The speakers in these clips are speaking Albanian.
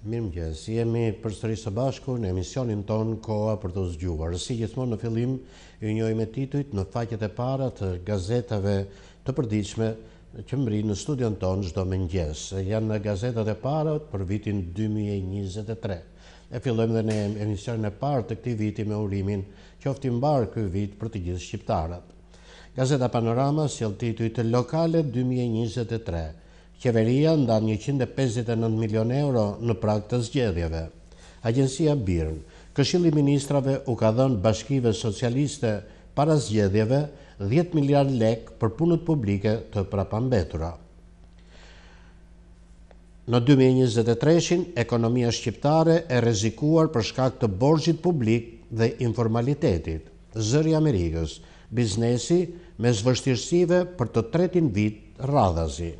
Mirë më gjësë, jemi për sëri së bashku në emisionin tonë koa për të zgjuar. Si gjithmon në fillim, ju njoj me tituit në faqet e para të gazetave të përdiqme që mëri në studion tonë gjdo më gjësë. Janë në gazetat e para për vitin 2023. E fillojmë dhe në emisionin e parë të këti viti me urimin që oftim barë këj vit për të gjithë shqiptarët. Gazeta Panorama, sjell e lokale 2023 qeveria ndan 159 milion euro në prag të zgjedhjeve. Agjencia Birn, Këshilli i Ministrave u ka dhënë Bashkive Socialiste para zgjedhjeve 10 miliard lek për punët publike të prapambetura. Në 2023 ekonomia shqiptare e rezikuar për shkak të borgjit publik dhe informalitetit. Zëri Amerikës, biznesi me zvështirësive për të tretin vit radhazi.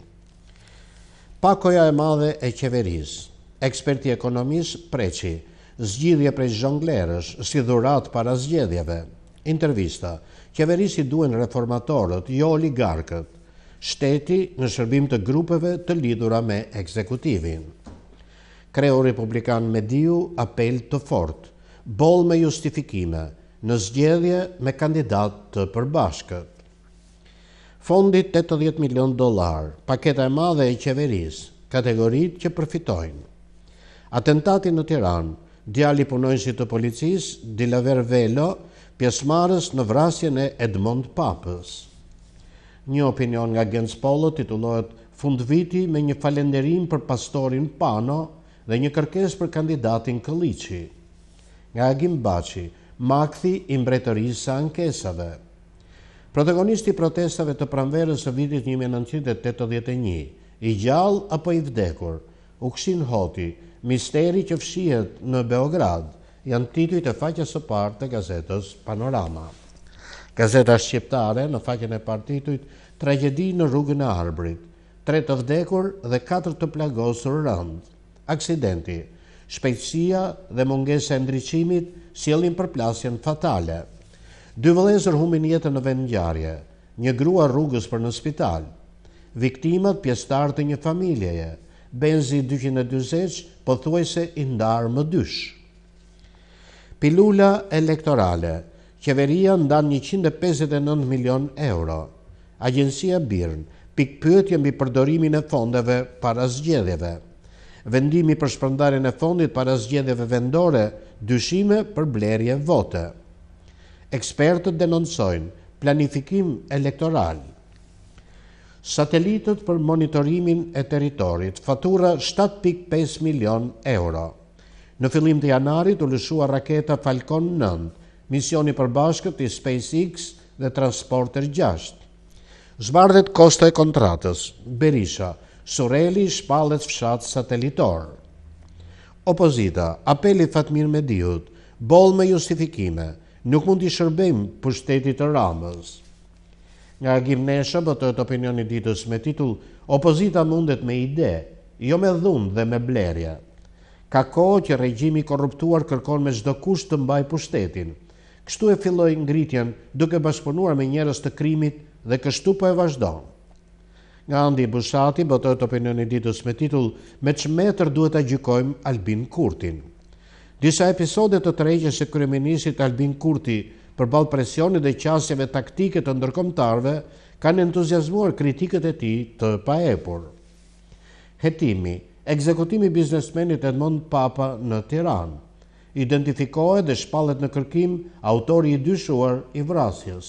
Pakoja e madhe e qeveris, eksperti ekonomis preqi, zgjidhje prej zhonglerës, si dhurat para zgjedhjeve. Intervista, qeverisi duen reformatorët, jo oligarkët, shteti në shërbim të grupeve të lidhura me ekzekutivin. Kreo Republikan Mediu apel të fort, bol me justifikime, në zgjedhje me kandidat të përbashkët fondit 80 milion dolar, paketa e madhe e qeverisë, kategoritë që përfitojnë. Atentatin në Tiranë, djali si të policisë, Dilaver Velo, pjesmarës në vrasjen e Edmond Papës. Një opinion nga Gens Polo titulohet fund viti me një falenderim për pastorin Pano dhe një kërkes për kandidatin Këllici. Nga Agim Baci, makthi i mbretërisë sa ankesave. Protagonisti protestave të pramverës së vitit 1981, i gjallë apo i vdekur, Uksin Hoti, misteri që fshihet në Beograd, janë tituj të faqes së parë të gazetës Panorama. Gazeta Shqiptare në faqen e partituit, tragedi në rrugën e Arbrit, tre të vdekur dhe katër të plagosur rënd. Aksidenti, shpejtësia dhe mungesa e ndriçimit sjellin përplasjen fatale. Dy vëllezër humbin jetën në vend ngjarje, një grua rrugës për në spital. Viktimat pjesëtar të një familjeje. Benzi 240 pothuajse i ndar më dysh. Pilula elektorale. Qeveria ndan 159 milion euro. Agjencia Birn. Pik pyetje mbi përdorimin e fondeve para zgjedhjeve. Vendimi për shpërndarjen e fondit para zgjedhjeve vendore, dyshime për blerje vote ekspertët denonsojnë planifikim elektoral, satelitët për monitorimin e teritorit, fatura 7.5 milion euro. Në fillim të janarit u lëshua raketa Falcon 9, misioni përbashkët i SpaceX dhe Transporter 6. Zbardhet kosta e kontratës, Berisha, Sureli shpalet fshat satelitor. Opozita, apelit Fatmir Mediut, bol me justifikime, nuk mund t'i shërbim për shtetit të ramës. Nga Gjimnesha bëtët opinioni ditës me titull, opozita mundet me ide, jo me dhunë dhe me blerja. Ka kohë që regjimi korruptuar kërkon me zdo kusht të mbaj për shtetin. Kështu e filloj ngritjen duke bashkëpunuar me njerës të krimit dhe kështu po e vazhdojnë. Nga Andi Bushati bëtët opinioni ditës me titull, me që metër duhet a gjykojmë Albin Kurtin. Disa episode të treqës e kryeministit Albin Kurti për balë presionit dhe qasjeve taktike të ndërkomtarve kanë entuziasmuar kritikët e ti të paepur. Hetimi, ekzekutimi biznesmenit Edmond Papa në Tiran, identifikohet dhe shpalet në kërkim autori i dyshuar i vrasjes.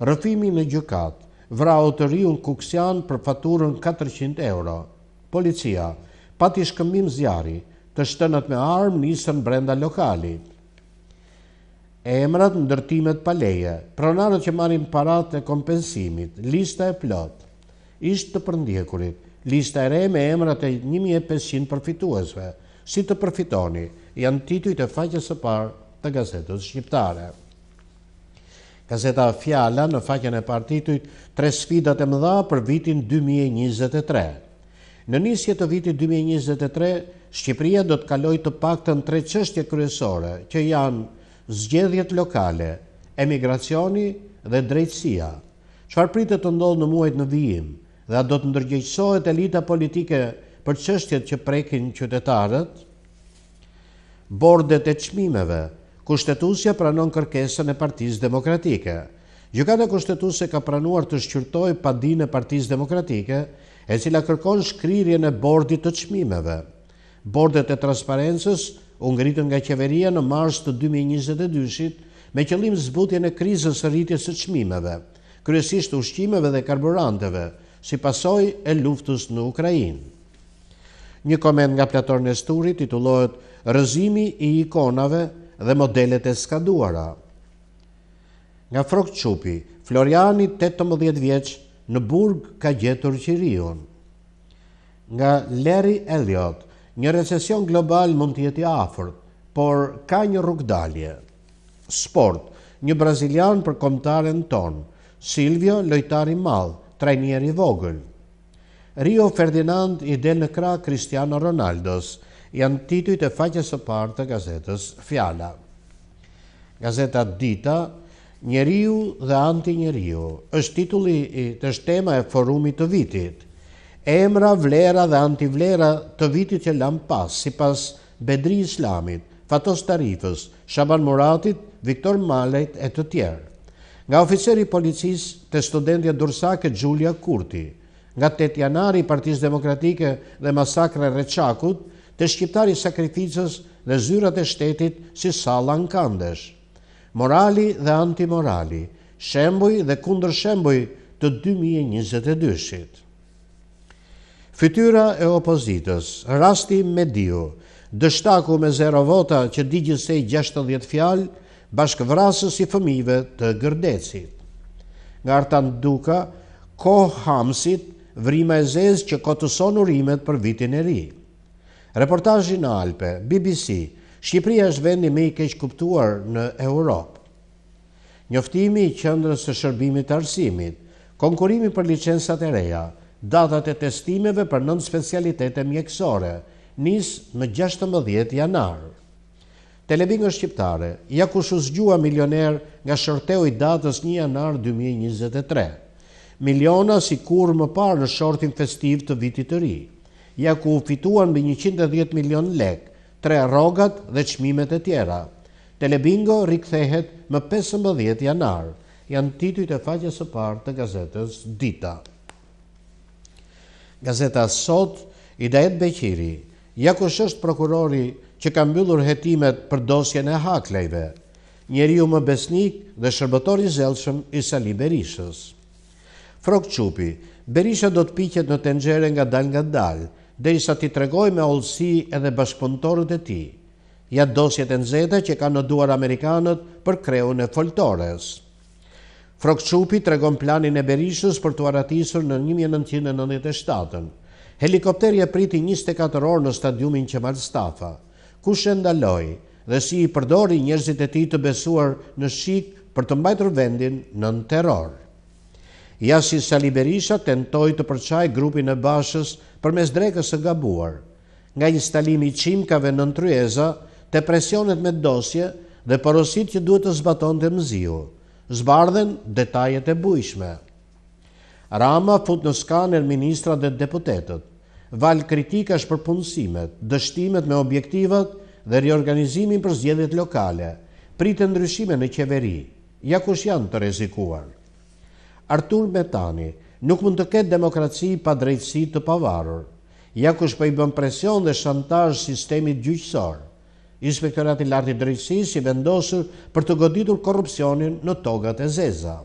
Rëfimi në gjukat, vra unë kuksian për faturën 400 euro. Policia, pati shkëmbim zjari, të shtënët me armë njësën brenda lokali. E emrat në ndërtimet paleje, pronarët që marim parat e kompensimit, lista e plot, ishtë të përndjekurit, lista e re me emrat e 1500 përfituesve, si të përfitoni, janë tituj të faqës e parë të gazetës shqiptare. Gazeta Fjala në faqën e partitujt, tre sfidat e mëdha për vitin 2023. Në nisje të vitit 2023, Shqipëria do të kaloj të paktën tre qështje kryesore, që janë zgjedhjet lokale, emigracioni dhe drejtsia. Qfar pritet të ndodhë në muajt në vijim, dhe a do të ndërgjëjqësohet elita politike për qështjet që prekin qytetarët? Bordet e qmimeve, kushtetusja pranon kërkesën e partiz demokratike. Gjukata kushtetuse ka pranuar të shqyrtoj padin e partiz demokratike, e cila kërkon shkrirje në bordit të qmimeve. Bordet e transparentës ungritën ngritën nga qeveria në mars të 2022-shit me qëllim zbutje në krizës rritjes të qmimeve, kryesisht ushqimeve dhe karburanteve, si pasoj e luftës në Ukrajin. Një komend nga platorën e sturi titullojët Rëzimi i ikonave dhe modelet e skaduara. Nga frokë qupi, Floriani, 18 vjeqë, në burg ka gjetur qirion. Nga Larry Elliot, një recesion global mund të jeti afërt, por ka një rrugdalje. Sport, një brazilian për komtaren ton, Silvio, lojtari mal, trajnjeri vogël. Rio Ferdinand i del në kra Cristiano Ronaldos, janë tituj të faqës së partë të gazetës Fjala. Gazeta Dita, Njeriu dhe anti njeriu është titulli të shtema e forumit të vitit. Emra, vlera dhe antivlera të vitit që lam pas, si pas bedri islamit, fatos tarifës, Shaban Muratit, Viktor Malajt e të tjerë. Nga oficeri policis të studentja dursake Gjulja Kurti, nga 8 janari Partis Demokratike dhe Masakra Reçakut, të shqiptari sakrificës dhe zyrat e shtetit si Sala Nkandesh morali dhe antimorali, shembuj dhe kundër shembuj të 2022-shit. Fytyra e opozitës, rasti me diu, dështaku me zero vota që digjësej 60 fjalë, bashkë vrasës i fëmive të gërdecit. Nga artan duka, ko hamsit, vrima e zezë që kotëson urimet për vitin e ri. Reportajin Alpe, BBC, Shqipëria është vendi me i keqë kuptuar në Europë. Njoftimi i qëndrës e shërbimit të arsimit, konkurimi për licensat e reja, datat e testimeve për nëndë specialitete mjekësore, nisë më 16 janarë. Televingë shqiptare, ja ku shuzgjua milioner nga shorteo i datës 1 janar 2023. Miliona si kur më parë në shortin festiv të vitit të ri, ja ku fituan bë 110 milion lekë tre rogat dhe qmimet e tjera. Telebingo rikthehet më 15 janar, janë tituj e faqes e partë të gazetës Dita. Gazeta Sot, Idajet Beqiri, jakush është prokurori që ka mbyllur jetimet për dosjen e haklejve, njeri u më besnik dhe shërbëtori zelshëm i Sali Berishës. Frok Qupi, Berisha do të piqet në tengjere nga dal nga dal, derisa ti tregoj me olësi edhe bashkëpunëtorët e ti, ja dosjet e nzete që ka në duar Amerikanët për kreun e foltores. Frokçupi tregon planin e Berishës për të aratisur në 1997-ën. Helikopteri e priti 24 orë në stadiumin që marë stafa. Ku shëndaloj dhe si i përdori njerëzit e ti të besuar në shik për të mbajtër vendin në në terorë. Jasi Sali Berisha tentoj të përqaj grupin e bashës për mes drekës e gabuar. Nga instalimi qimkave në nëntryeza të presionet me dosje dhe porosit që duhet të zbaton të mëziu. Zbardhen detajet e bujshme. Rama fut në skaner ministra dhe deputetet. Val kritika shpërpunësimet, për punësimet, dështimet me objektivat dhe reorganizimin për zjedhet lokale, pritë ndryshime në qeveri, ja kush janë të rezikuar. Artur Betani nuk mund të ketë demokraci pa drejtësi të pavarur. Ja kush për po i bën presion dhe shantaj sistemi gjyqësor. Inspektorat i lartë i drejtësi si vendosur për të goditur korupcionin në togat e zeza.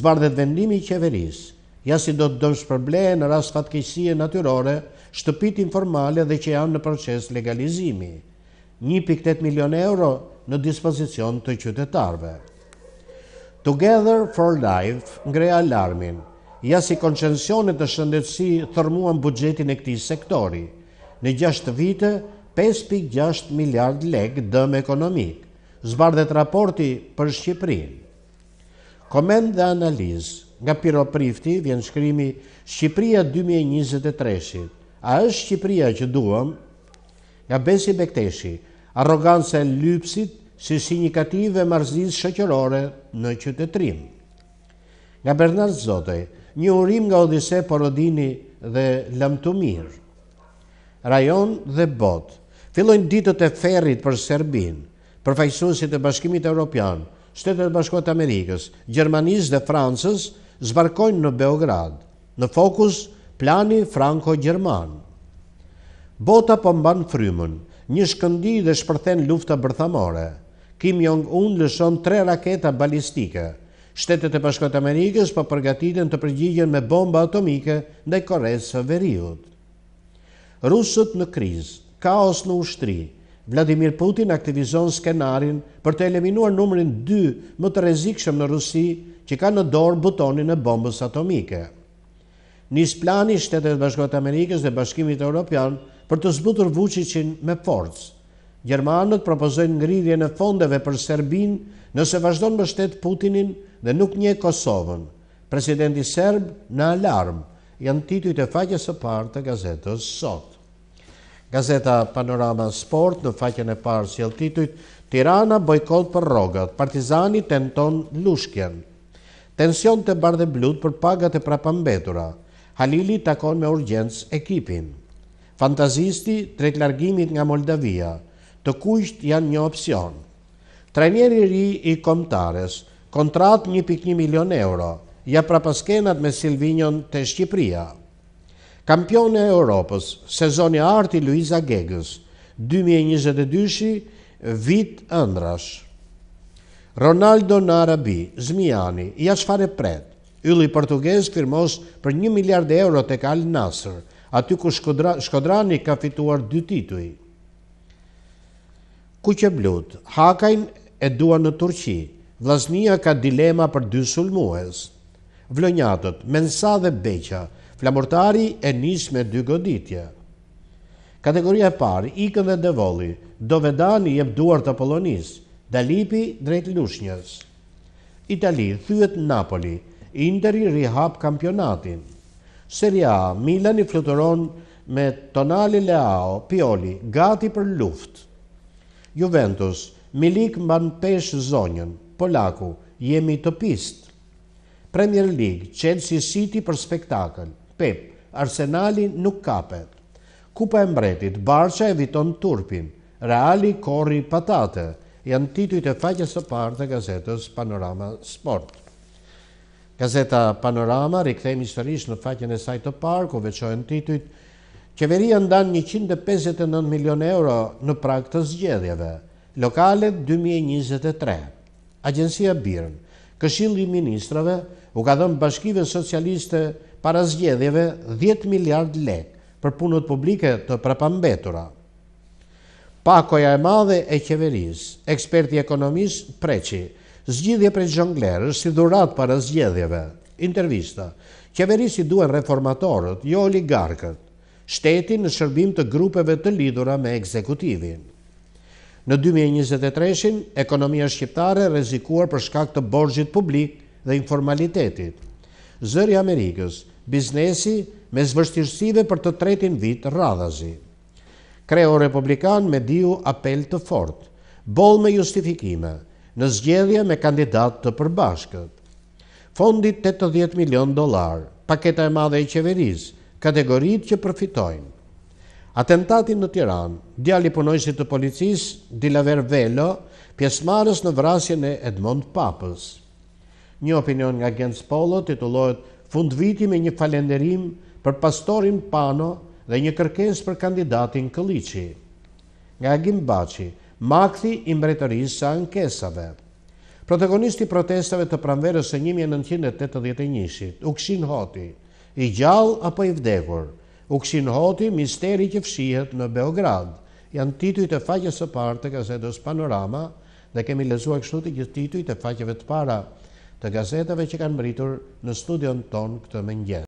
Zbardhet vendimi i qeverisë. Ja si do të dëmë shpërblejë në rast fatkejësie natyrore, shtëpit informale dhe që janë në proces legalizimi. 1.8 milion euro në dispozicion të qytetarve. Together for Life ngre alarmin, ja si koncensionet të shëndetësi thërmuan bugjetin e këti sektori. Në gjashtë vite, 5.6 miliard leg dëmë ekonomik, zbardhet raporti për Shqiprin. Komend dhe analiz, nga Piro Prifti vjen shkrimi Shqipria 2023, a është Shqipria që duham, nga Besi Bekteshi, arogancë lypsit, si sinikative marzis shëqërore në qytetrim. Nga Bernard Zotej, një urim nga Odise Porodini dhe Lamtumir, rajon dhe bot, fillojnë ditët e ferit për Serbin, për fajsusit e bashkimit e Europian, shtetet bashkot Amerikës, Gjermanis dhe Francës, zbarkojnë në Beograd, në fokus plani Franco-Gjerman. Bota pëmban po frymën, një shkëndi dhe shpërthen lufta bërthamore, Kim Jong-un lëshon tre raketa balistike. Shtetet e Bashkuara të Amerikës po përgatiten të përgjigjen me bomba atomike ndaj Koreas së Veriut. Rusët në krizë, kaos në ushtri. Vladimir Putin aktivizon skenarin për të eliminuar numrin 2 më të rrezikshëm në Rusi që ka në dorë butonin e bombës atomike. Nis plani i Shteteve të Bashkuara të Amerikës dhe Bashkimit Evropian për të zbutur Vučićin me forcë. Gjermanët propozojnë ngrirje në fondeve për Serbin nëse vazhdon më shtetë Putinin dhe nuk nje Kosovën. Presidenti Serb në alarm, janë tituj të faqës e partë të gazetës sot. Gazeta Panorama Sport në faqën e parë si jelë tituj, Tirana bojkot për rogat, partizani tenton lushkjen. Tension të bardhe blut për pagat e prapambetura, Halili takon me urgjens ekipin. Fantazisti drejt largimit nga Moldavia, të kujt janë një opsion. Trajneri i ri i Komtares, kontrat 1.1 milion euro, ja prapaskenat me Silvinion te Shqipëria. Kampione e Europës, sezoni arti art i Luiza Gegës, 2022-shi vit ëndrash. Ronaldo në Arabi, Zmiani, i ja ashfare pret, yli portugez firmos për 1 miliard e euro të kalë nësër, aty ku Shkodrani ka fituar 2 tituj ku që blut, Hakajn e dua në Turqi, vlasnia ka dilema për dy sulmues. Vlonjatët, mensa dhe beqa, flamurtari e nis me dy goditja. Kategoria e parë, ikën dhe devoli, do vedani e mduar të polonis, dalipi drejt lushnjës. Itali, thyët Napoli, interi rihap kampionatin. Serie A, Milan i fluturon me tonali leao, pioli, gati për luftë. Juventus, Milik mban pesh zonjën, Polaku, jemi topist. Premier League, Chelsea City për spektakl, Pep, Arsenali nuk kapet. Kupa e mbretit, Barça eviton turpin, Reali korri patate, janë titujt e faqes së parë të gazetës Panorama Sport. Gazeta Panorama rikthehemi sërish në faqen e saj të parë ku veçohen titujt Qeveria ndan 159 milion euro në prag të zgjedhjeve. Lokalet 2023. Agjencia Birn, Këshilli i Ministrave u ka dhënë Bashkive Socialiste para zgjedhjeve 10 miliard lekë për punët publike të prapambetura. Pakoja e madhe e qeveris, eksperti ekonomis preqi, zgjidhje për gjonglerës si dhurat para zgjedhjeve. Intervista, qeverisi duen reformatorët, jo oligarkët, shteti në shërbim të grupeve të lidura me ekzekutivin. Në 2023 ekonomia shqiptare rezikuar për shkak të borgjit publik dhe informalitetit. Zëri Amerikës, biznesi me zvërstishtive për të tretin vit radhazi. Kreo Republikan me diu apel të fort, bol me justifikime, në zgjedhje me kandidat të përbashkët. Fondit 80 milion dolar, paketa e madhe e qeverisë, kategorit që përfitojnë. Atentatin në Tiran, djali punojësit të policis, Dilaver Velo, pjesmarës në vrasjen e Edmond Papës. Një opinion nga Gjens Polo titullohet fundviti me një falenderim për pastorin Pano dhe një kërkes për kandidatin Këliqi. Nga Gjim Baci, makthi i mbretërisë sa në kesave. Protagonisti protestave të pranverës e 1981, Ukshin Hoti, i gjallë apo i vdekur. U kësin hoti misteri që fshihet në Beograd. Janë tituj të faqës së partë të gazetës Panorama dhe kemi lezua kështu të gjithë tituj të faqëve të para të gazetave që kanë mëritur në studion tonë këtë mëngjes.